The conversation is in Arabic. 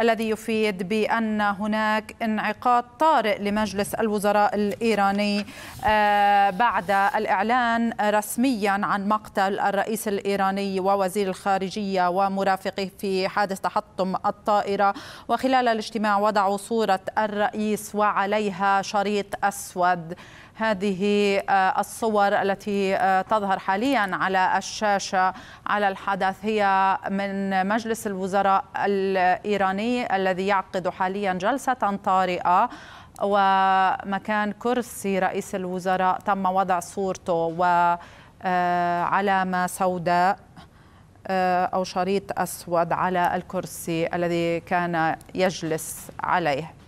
الذي يفيد بأن هناك انعقاد طارئ لمجلس الوزراء الإيراني آه، بعد الإعلان رسميا عن مقتل الرئيس الإيراني ووزير الخارجية ومرافقه في حادث تحطم الطائرة وخلال الاجتماع وضعوا صورة الرئيس وعليها شريط أسود هذه آه، الصور التي آه، تظهر حاليا على الشاشة على الحدث هي من مجلس الوزراء الإيراني الوطني الذي يعقد حاليا جلسة طارئة ومكان كرسي رئيس الوزراء تم وضع صورته وعلامة آه، سوداء آه، أو شريط أسود على الكرسي الذي كان يجلس عليه